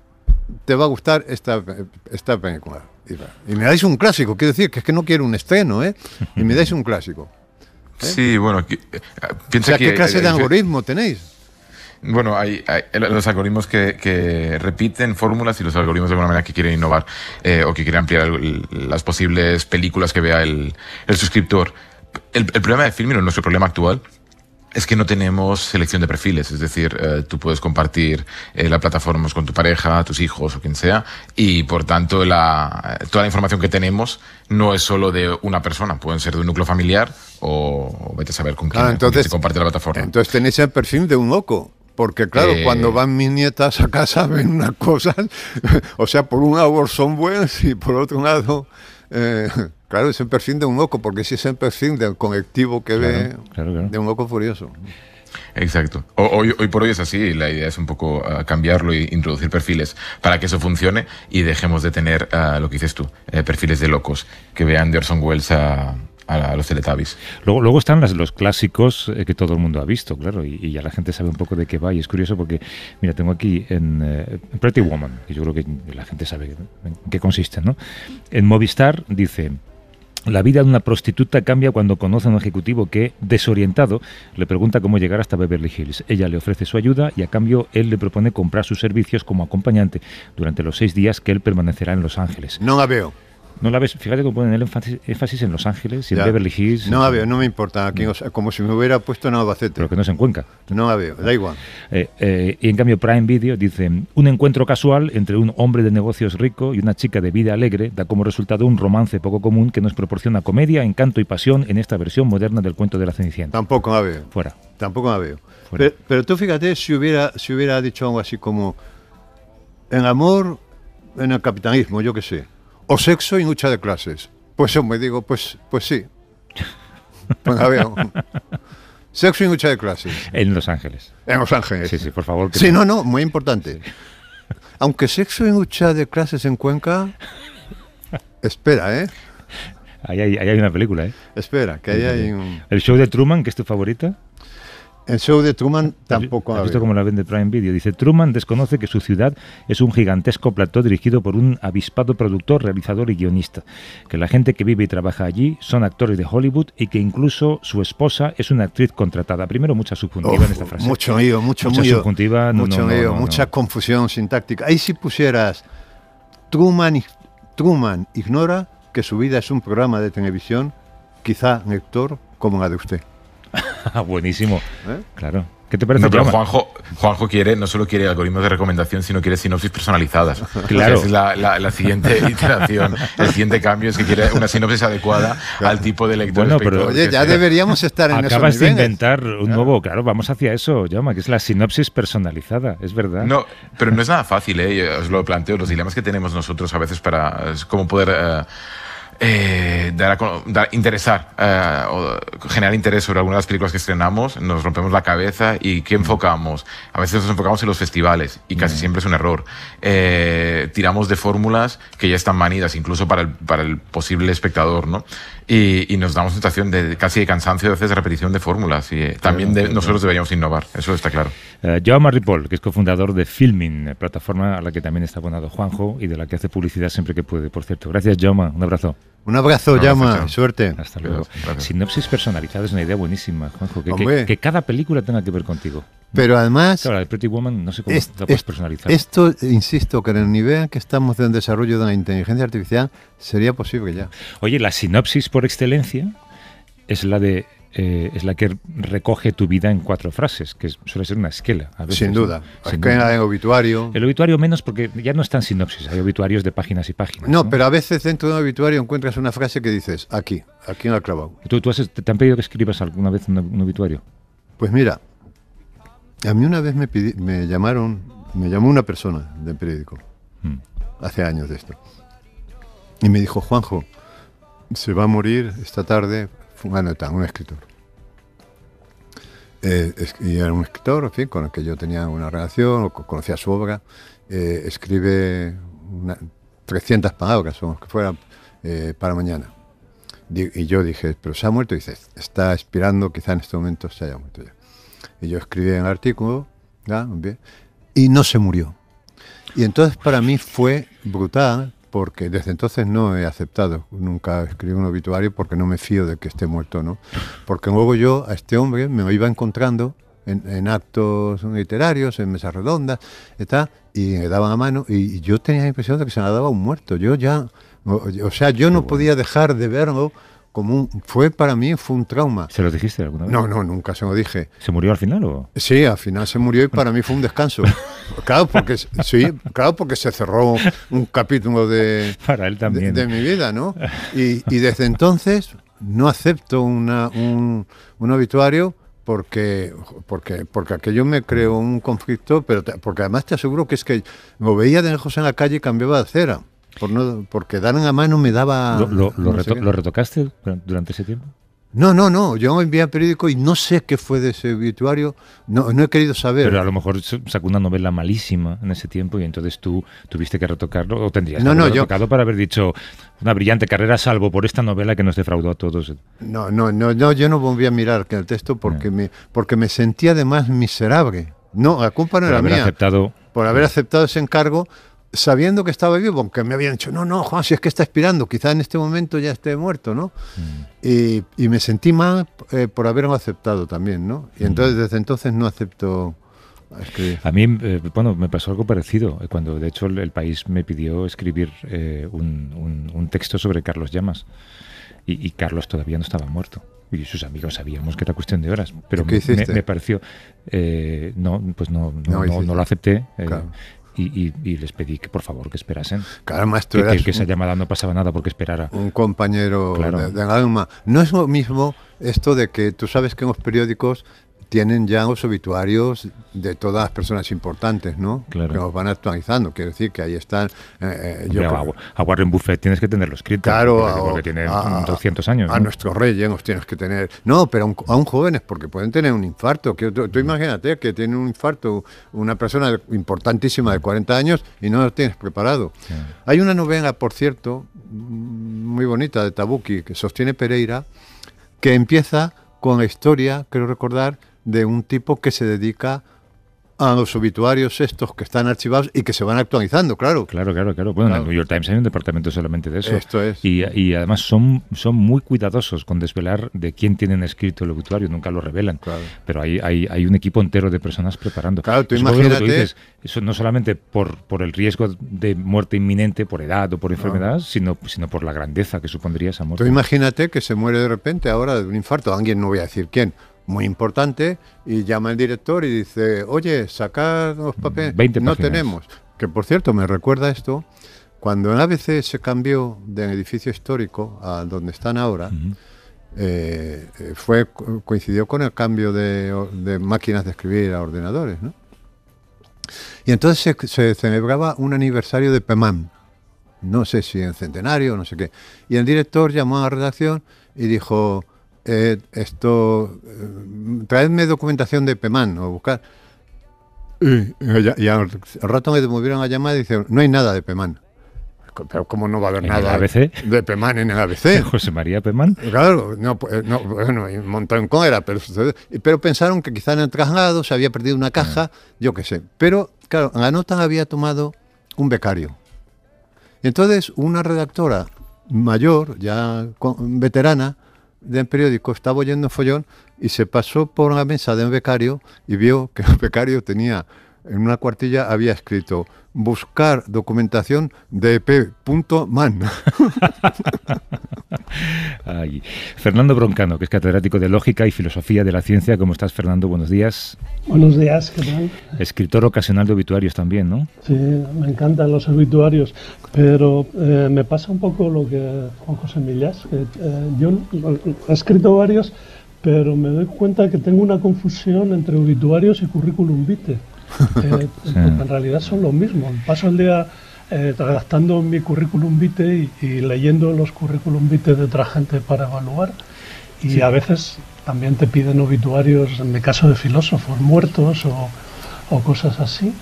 B: te va a gustar esta, esta película. Y, me dais un clásico, quiero decir, que es que no quiero un estreno, ¿eh? Y me dais un clásico.
D: Sí, bueno, piensa o sea, ¿qué clase de algoritmo tenéis? Bueno, hay, los algoritmos que, repiten fórmulas y los algoritmos de alguna manera que quieren innovar eh, o que quieren ampliar las posibles películas que vea el, suscriptor. El, problema de Filmino, nuestro problema actual, es que no tenemos selección de perfiles, es decir, eh, tú puedes compartir eh, la plataforma con tu pareja, tus hijos o quien sea, y por tanto toda la información que tenemos no es solo de una persona, pueden ser de un núcleo familiar o, vete a saber con ah, quién, se comparte la plataforma.
B: Entonces tenéis el perfil de un loco. Porque claro, eh. cuando van mis nietas a casa ven unas cosas, o sea, por un lado son buenas y por otro lado... Eh, claro, es el perfil de un loco, porque si es el perfil del colectivo que ve de un loco furioso.
D: Exacto. Hoy, hoy, por hoy es así. La idea es un poco ah, cambiarlo e introducir perfiles para que eso funcione y dejemos de tener ah, lo que dices tú, eh, perfiles de locos que vean de Orson Welles a, a, los Teletubbies.
C: Luego, luego están los clásicos eh, que todo el mundo ha visto, claro, y, ya la gente sabe un poco de qué va. Y es curioso porque, mira, tengo aquí en eh, Pretty Woman, que yo creo que la gente sabe en qué consiste, ¿no? En Movistar dice. La vida de una prostituta cambia cuando conoce a un ejecutivo que, desorientado, le pregunta cómo llegar hasta Beverly Hills. Ella le ofrece su ayuda y a cambio él le propone comprar sus servicios como acompañante durante los seis días que él permanecerá en Los Ángeles. No la veo. No la ves, fíjate cómo ponen el énfasis, en Los Ángeles y en Beverly Hills. No la veo,
B: no me importa, como si me hubiera puesto en Albacete. Pero que no se en No la veo, da igual. Eh, eh,
C: y en cambio Prime Video dice, un encuentro casual entre un hombre de negocios rico y una chica de vida alegre da como resultado un romance poco común que nos proporciona comedia, encanto y pasión en esta versión moderna del cuento de la Cenicienta.
B: Tampoco la veo. Fuera. Tampoco la veo. Pero, tú fíjate si hubiera, si hubiera dicho algo así como, en amor, en el capitalismo, yo qué sé o sexo y lucha de clases. Pues yo me digo, pues pues sí. Pues, sexo y lucha de clases. En Los Ángeles.
C: En Los Ángeles. Sí, sí, por favor.
B: sí, no, no, muy importante. Aunque sexo y lucha de clases en Cuenca... Espera, ¿eh? Ahí hay, hay una película, ¿eh? Espera, que ahí hay un...
C: ¿El show de Truman, que es tu favorita? El show de Truman tampoco ha visto cómo la vende Prime Video. Dice, Truman desconoce que su ciudad es un gigantesco plató dirigido por un avispado productor, realizador y guionista. Que la gente que vive y trabaja allí son actores de Hollywood y que incluso su esposa es una actriz contratada. Primero, mucha subjuntiva en esta frase. Mucho mío, mucho mucha subjuntiva. mucho mucha
B: confusión sintáctica. Ahí si pusieras Truman, Truman ignora que su vida es un programa de televisión, quizá Héctor, como la de usted. Buenísimo. ¿Eh? Claro. ¿Qué te
C: parece? No, pero
D: Juanjo, Juanjo, quiere, no solo quiere algoritmos de recomendación, sino quiere sinopsis personalizadas. Claro. es la, siguiente iteración, el siguiente cambio es que quiere una sinopsis adecuada al tipo de lector. Bueno, pero oye, ya deberíamos estar en Acabas de inventar
C: un nuevo, claro, vamos hacia eso, Yama, que es la sinopsis personalizada, es verdad.
D: No, pero no es nada fácil, ¿eh? os lo planteo, los dilemas que tenemos nosotros a veces para cómo poder... Eh, eh, dar interesar eh, o generar interés sobre algunas de las películas que estrenamos, nos rompemos la cabeza y ¿qué mm. enfocamos? A veces nos enfocamos en los festivales y casi mm. siempre es un error. Eh, tiramos de fórmulas que ya están manidas, incluso para el, para el posible espectador, ¿no? Y, y nos damos sensación de casi de cansancio a veces de repetición de fórmulas. Y también nosotros deberíamos innovar, eso está claro.
C: Joao Ripoll, que es cofundador de Filmin, plataforma a la que también está abonado Juanjo y de la que hace publicidad siempre que puede, por cierto. Gracias, Joao, un abrazo. Un abrazo, Llama. Suerte. Hasta luego. Sinopsis personalizada es una idea buenísima, Juanjo. Que, cada película tenga que ver contigo.
B: Pero además... Claro, el Pretty Woman no sé cómo es, puedes personalizar. Esto, insisto, que en el nivel que estamos en desarrollo de la inteligencia artificial sería posible ya. Oye, la sinopsis por excelencia es la de
C: eh, es la que recoge tu vida en cuatro frases, que suele ser una esquela. sin duda. se en en
B: obituario. El obituario menos
C: porque ya no están sinopsis, hay obituarios de páginas y páginas. No,
B: pero a veces dentro de un obituario encuentras una frase que dices, aquí, aquí en la clavado.
C: ¿Tú, ¿Te han pedido que escribas
B: alguna vez un, un, obituario? Pues mira, a mí una vez me, llamaron, me llamó una persona del periódico, hmm. hace años de esto, y me dijo, Juanjo, se va a morir esta tarde fue un un escritor. Eh, y era un escritor, con el que yo tenía una relación, conocía su obra. Eh, escribe una, 300 palabras, o que fuera, eh, para mañana. Y yo dije, pero se ha muerto. Y dice, está expirando, quizá en este momento se haya muerto ya. Y yo escribí el artículo, y no se murió. Y entonces para mí fue brutal porque desde entonces no he aceptado nunca escribir un obituario porque no me fío de que esté muerto, ¿no? Porque luego yo a este hombre me iba encontrando en, actos literarios, en mesas redondas, está, y me daba la mano y, yo tenía la impresión de que se me daba un muerto. Yo ya, o, sea, yo no podía dejar de verlo como fue para mí fue un trauma. ¿Se lo dijiste alguna vez? No, no, nunca se lo dije. ¿Se murió al final o? Sí, al final se murió y para mí fue un descanso. claro, porque sí, claro, porque se cerró un capítulo de para él también. De, mi vida, ¿no? Y, desde entonces no acepto una, un, un obituario porque, porque, porque aquello me creó un conflicto, pero porque además te aseguro que es que lo veía de lejos en la calle y cambiaba de acera. Porque no, en a mano me daba... ¿Lo,
C: retocaste durante ese tiempo?
B: No, no, no. Yo envié al periódico y no sé qué fue de ese obituario. No, no he querido saber. Pero a lo mejor sacó una
C: novela malísima en ese tiempo y entonces tú tuviste que retocarlo o tendrías no, que no, retocado yo... para haber dicho una brillante carrera salvo por esta novela que nos defraudó a todos.
B: No, no, no. no yo no volví a mirar el texto porque, me, porque me sentía además miserable. No, la culpa no era mía. Aceptado... Por haber aceptado ese encargo sabiendo que estaba vivo, aunque me habían dicho, no, no, Juan, si es que está expirando, quizá en este momento ya esté muerto, ¿no? Mm. Y, me sentí mal eh, por haberlo aceptado también, ¿no? Y entonces, mm. desde entonces no acepto... A mí,
C: eh, bueno, me pasó algo parecido, eh, cuando de hecho el, país me pidió escribir un, un, texto sobre Carlos Llamas, y, Carlos todavía no estaba muerto y sus amigos sabíamos que era cuestión de horas, pero me, me, pareció, no, pues no, no, lo acepté. claro y, les pedí que por favor que esperasen. Claro, maestro que, que, esa llamada no
B: pasaba nada porque esperara. Un compañero claro. de, de, alma. No es lo mismo esto de que tú sabes que en los periódicos tienen ya los obituarios de todas las personas importantes, ¿no? Claro. Que nos van actualizando. Quiero decir que ahí están. Eh, eh, yo
C: a, Warren Buffett tienes que tenerlo escrito. Claro, porque, a, tiene 200 años. A nuestros
B: reyes eh, nos tienes que tener. No, pero a un jóvenes, porque pueden tener un infarto. tú, mm. imagínate que tiene un infarto una persona importantísima de 40 años y no lo tienes preparado. Hay una novena, por cierto, mm, muy bonita de Tabuki, que sostiene Pereira, que empieza con la historia, creo recordar, de un tipo que se dedica a los obituarios estos que están archivados y que se van actualizando, claro. Claro, claro, claro. Bueno, en el
C: New York Times hay un departamento solamente de eso. Esto es. Y, y, además son, son muy cuidadosos con desvelar de quién tienen escrito el obituario, nunca lo revelan. Claro. Pero hay, hay, hay, un equipo entero de personas preparando. Claro, tú imagínate. eso no solamente por, por el riesgo de muerte inminente, por edad o por enfermedad, sino,
B: sino por la grandeza que supondría esa muerte. Tú imagínate que se muere de repente ahora de un infarto, alguien, no voy a decir quién, muy importante y llama el director y dice, oye, sacad los mm, papeles. no tenemos. Que por cierto, me recuerda esto, cuando en ABC se cambió del edificio histórico a donde están ahora, eh, eh, fue, coincidió con el cambio de, máquinas de escribir a ordenadores. Y entonces se, celebraba un aniversario de Pemán... no sé si en centenario, no sé qué. Y el director llamó a la redacción y dijo, eh, esto, eh, traedme documentación de Pemán o buscar. Y, al, rato me devolvieron a llamar y dice, no hay nada de Pemán Pero ¿cómo no va a haber nada de Pemán en el ABC? José María Pemán Claro, no, pues, bueno, montón con era, pero, pero pensaron que quizá en el traslado se había perdido una caja, ah. yo qué sé. Pero, claro, la nota había tomado un becario. Entonces, una redactora mayor, ya veterana, un periódico estaba oyendo un follón y se pasó por una mesa de un becario y vio que el becario tenía, en una cuartilla había escrito buscar documentación de e Fernando Broncano, que es catedrático de Lógica
C: y Filosofía de la Ciencia. ¿Cómo estás, Fernando? Buenos días.
A: Buenos días, ¿qué tal?
C: Escritor ocasional de obituarios también, ¿no?
A: Sí, me encantan los obituarios, pero eh, me pasa un poco lo que Juan José Millás, eh, yo he escrito varios, pero me doy cuenta que tengo una confusión entre obituarios y currículum vitae. Eh, en realidad son lo mismo Paso el día eh, mi currículum vitae y, leyendo los currículum vitae de otra gente para evaluar. Y a veces también te piden obituarios, en el caso de filósofos muertos o, cosas así.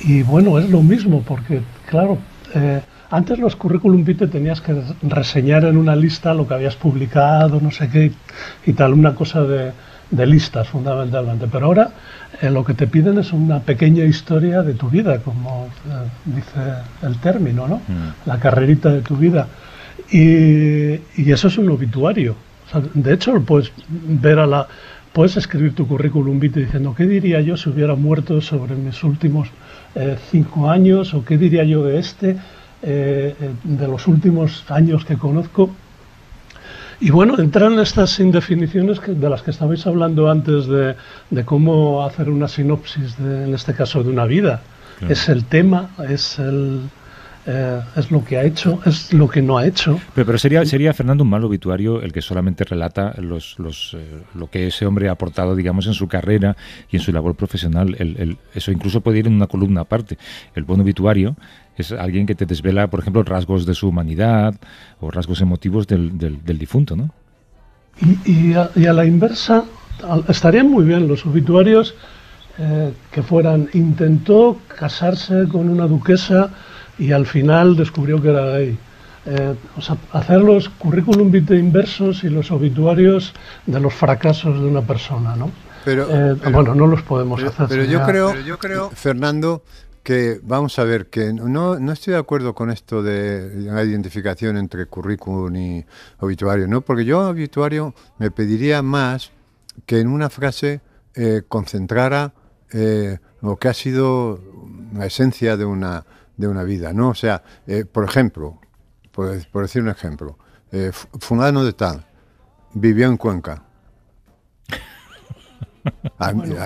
A: Y bueno, es lo mismo, porque claro, eh, antes los currículum vitae tenías que reseñar en una lista lo que habías publicado, no sé qué, y tal, una cosa de, de listas fundamentalmente. Pero ahora eh, lo que te piden es una pequeña historia de tu vida, como eh, dice el término, ¿no? Mm. La carrerita de tu vida. Y, eso es un obituario. de hecho, puedes ver a la, puedes escribir tu currículum vitae diciendo qué diría yo si hubiera muerto sobre mis últimos eh, cinco años o qué diría yo de este, de los últimos años que conozco. Y bueno, entran estas indefiniciones de las que estabais hablando antes de, cómo hacer una sinopsis, en este caso, de una vida. Es el tema, es el, eh, es lo que ha hecho, es lo que no ha hecho.
C: Pero, sería, sería Fernando un mal obituario el que solamente relata los, los, eh, lo que ese hombre ha aportado, digamos, en su carrera y en su labor profesional. El, eso incluso puede ir en una columna aparte. El buen obituario es alguien que te desvela, por ejemplo, rasgos de su humanidad o rasgos emotivos del, del, difunto, ¿no?
A: Y, y, a, la inversa, estarían muy bien los obituarios eh, que fueran, intentó casarse con una duquesa, y al final descubrió que era ahí. Eh, o hacer los currículum vitae inversos y los obituarios de los fracasos de una persona, ¿no? Pero, eh, bueno, no los podemos hacer. Pero yo,
B: creo, Fernando, que vamos a ver, que no, estoy de acuerdo con esto de la identificación entre currículum y obituario, ¿no? Porque yo obituario me pediría más que en una frase eh, concentrara lo que ha sido la esencia de una, de una vida, ¿no? O sea, eh, por ejemplo, por, decir un ejemplo, eh, Fulano de Tal vivió en Cuenca.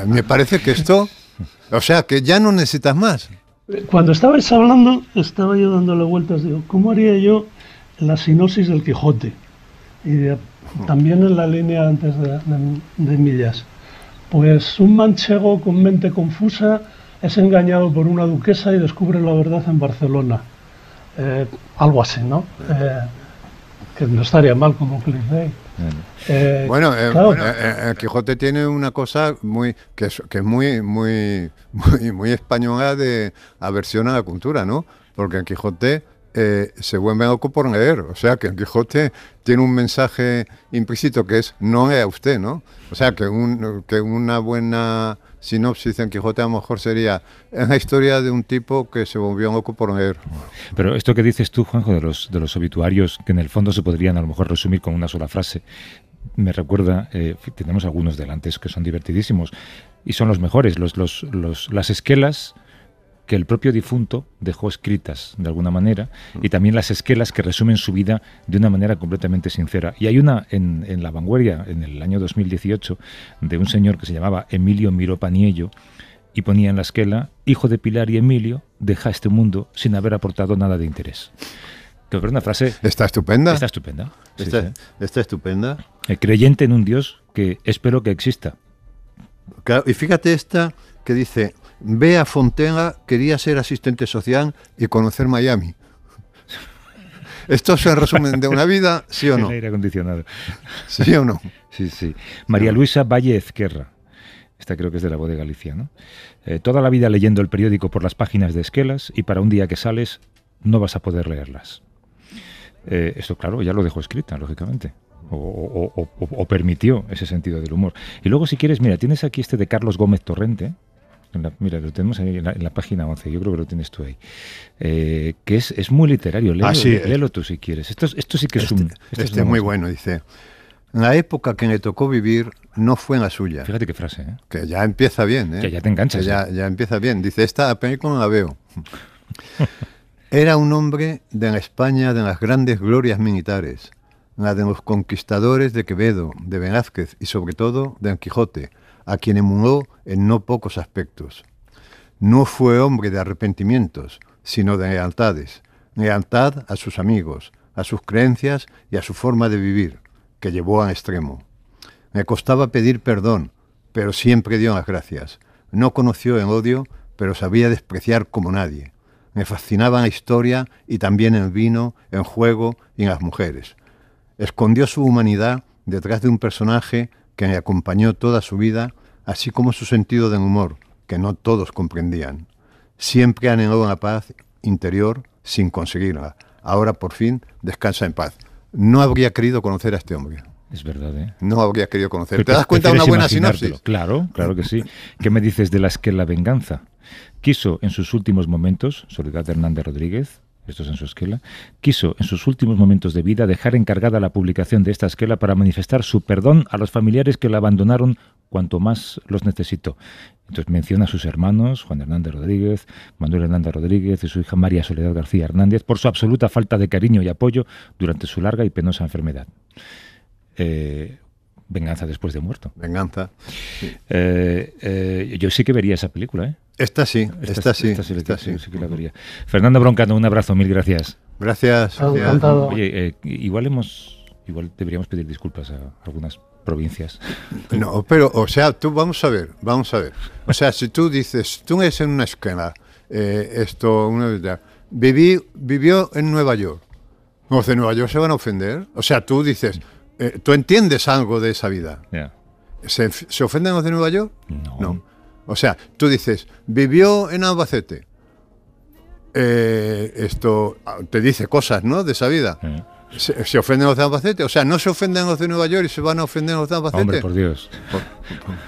B: me parece que esto, o sea, que ya no necesitas
A: más. Cuando estabais hablando, estaba yo dándole vueltas, digo, ¿cómo haría yo la sinosis del Quijote? Y también en la línea antes de, de Millas. Pues un manchego con mente confusa es engañado por una duquesa y descubre la verdad en Barcelona. Eh, algo así, ¿no? Eh, que no estaría mal como un Eh, bueno, eh,
B: el Quijote tiene una cosa muy que es, que es muy, muy, muy, española de aversión a la cultura, ¿no? Porque el Quijote se vuelve loco por leer. O sea, que el Quijote tiene un mensaje implícito que es no es a usted, ¿no? O sea, que, que una buena sinopsis en Quijote a lo mejor sería en la historia de un tipo que se volvió loco por negro.
C: Pero esto que dices tú, Juanjo, de los, de los obituarios, que en el fondo se podrían a lo mejor resumir con una sola frase, me recuerda, eh, tenemos algunos delantes que son divertidísimos y son los mejores, los, los las esquelas que el propio difunto dejó escritas de alguna manera y también las esquelas que resumen su vida de una manera completamente sincera. Y hay una en, La Vanguardia, en el año 2018, de un señor que se llamaba Emilio Miro Paniello y ponía en la esquela, hijo de Pilar y Emilio, deja este mundo sin haber aportado nada de interés. Que es una frase... Está estupenda. Está
B: estupenda. está, estupenda.
C: creyente en un Dios que espero
B: que exista. y fíjate esta que dice, Bea Fontena quería ser asistente social y conocer Miami. ¿Esto es el resumen de una vida, sí o no? aire
C: acondicionado. ¿Sí o no? Sí, sí. María Luisa Valle Ezquerra. Esta creo que es de la voz de Galicia, ¿no? Eh, toda la vida leyendo el periódico por las páginas de Esquelas y para un día que sales no vas a poder leerlas. Eh, esto, claro, ya lo dejó escrita, lógicamente. O, o, permitió ese sentido del humor. Y luego, si quieres, mira, tienes aquí este de Carlos Gómez Torrente, mira, lo tenemos ahí en la, página 11, yo creo que lo tienes tú ahí. Eh, que es, muy literario, ah, eh. léelo, tú si quieres.
B: Esto, sí que es este, un. Este muy bueno, dice. La época que le tocó vivir no fue la suya. Fíjate qué frase. ¿eh? Que ya empieza bien. ¿eh? Que ya te enganchas. ya, ya empieza bien. Dice: Esta película la veo. Era un hombre de la España de las grandes glorias militares, la de los conquistadores de Quevedo, de Velázquez y sobre todo de Don Quijote, a quien emuló en no pocos aspectos. No fue hombre de arrepentimientos, sino de lealtades, lealtad a sus amigos, a sus creencias y a su forma de vivir, que llevó a extremo. ...me costaba pedir perdón, pero siempre dio las gracias. No conoció el odio, pero sabía despreciar como nadie. Me fascinaba la historia y también el vino, el juego y las mujeres. Escondió su humanidad detrás de un personaje que le acompañó toda su vida, así como su sentido de humor, que no todos comprendían. Siempre anheló una paz interior sin conseguirla. Ahora por fin descansa en paz. No habría querido conocer a este hombre. Es verdad, ¿eh? No habría querido conocer. ¿Te das cuenta de una buena sinopsis?
C: Claro, claro que sí. ¿Qué me dices de las que la venganza? Quiso en sus últimos momentos, Soledad Hernández Rodríguez, esto en su esquela, quiso en sus últimos momentos de vida dejar encargada la publicación de esta esquela para manifestar su perdón a los familiares que la abandonaron cuanto más los necesitó. Entonces menciona a sus hermanos, Juan Hernández Rodríguez, Manuel Hernández Rodríguez y su hija María Soledad García Hernández, por su absoluta falta de cariño y apoyo durante su larga y penosa enfermedad. Eh, Venganza después de muerto. Venganza. Eh, eh, yo sí que vería esa película, ¿eh? Esta sí, esta, sí. vería. Fernando Broncano, un abrazo, mil gracias.
B: Gracias. Oye, eh, igual hemos, igual deberíamos pedir disculpas a algunas provincias. No, pero, o sea, tú vamos a ver, vamos a ver. O sea, si tú dices, tú eres en una escala, esto, una verdad, vivió en Nueva York. ¿No de Nueva York se van a ofender. O sea, tú dices, eh, ¿Tú entiendes algo de esa vida? ¿Se, ofenden los de Nueva York? No. O sea, tú dices, vivió en Albacete. Eh, esto ah, te dice cosas, ¿no? De esa vida. Se, ofenden los de Albacete. O sea, no se ofenden los de Nueva York y se van a ofender los de Albacete. Hombre, por
C: Dios.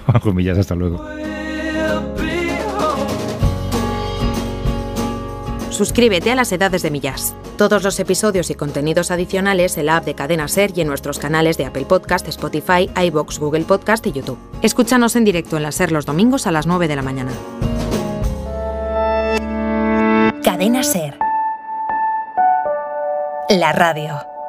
C: Por, Comillas, hasta luego.
B: suscríbete a las edades de Millas. Todos los episodios y contenidos adicionales en la app de Cadena Ser y en nuestros canales de Apple Podcast, Spotify, iBox, Google Podcast y YouTube. Escúchanos en directo en la Ser los domingos a las 9 de la mañana.
A: Cadena Ser. La radio.